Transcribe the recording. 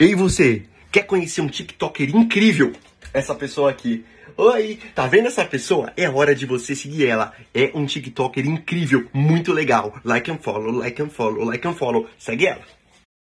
Ei você, quer conhecer um TikToker incrível? Essa pessoa aqui. Oi, tá vendo essa pessoa? É hora de você seguir ela. É um TikToker incrível, muito legal. Like and follow, like and follow, like and follow. Segue ela.